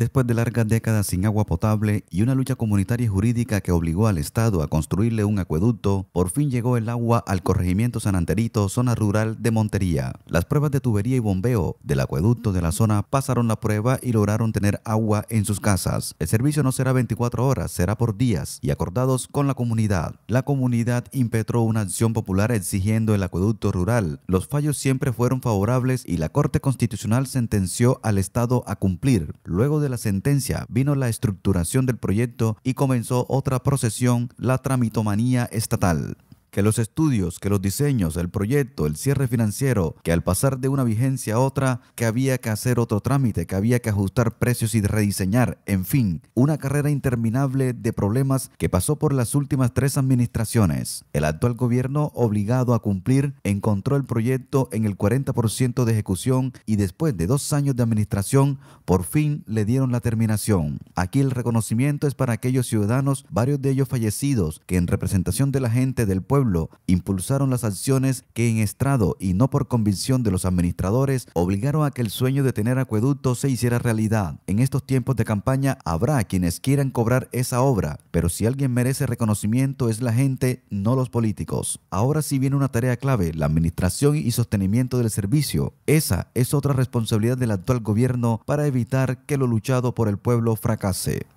Después de largas décadas sin agua potable y una lucha comunitaria y jurídica que obligó al Estado a construirle un acueducto, por fin llegó el agua al corregimiento San Anterito, zona rural de Montería. Las pruebas de tubería y bombeo del acueducto de la zona pasaron la prueba y lograron tener agua en sus casas. El servicio no será 24 horas, será por días y acordados con la comunidad. La comunidad impetró una acción popular exigiendo el acueducto rural. Los fallos siempre fueron favorables y la Corte Constitucional sentenció al Estado a cumplir. Luego de la sentencia vino la estructuración del proyecto y comenzó otra procesión, la tramitomanía estatal que los estudios, que los diseños, el proyecto, el cierre financiero, que al pasar de una vigencia a otra, que había que hacer otro trámite, que había que ajustar precios y rediseñar, en fin, una carrera interminable de problemas que pasó por las últimas tres administraciones. El actual gobierno, obligado a cumplir, encontró el proyecto en el 40% de ejecución y después de dos años de administración, por fin le dieron la terminación. Aquí el reconocimiento es para aquellos ciudadanos, varios de ellos fallecidos, que en representación de la gente del pueblo, impulsaron las acciones que en estrado y no por convicción de los administradores obligaron a que el sueño de tener acueducto se hiciera realidad. En estos tiempos de campaña habrá quienes quieran cobrar esa obra, pero si alguien merece reconocimiento es la gente, no los políticos. Ahora sí viene una tarea clave, la administración y sostenimiento del servicio. Esa es otra responsabilidad del actual gobierno para evitar que lo luchado por el pueblo fracase.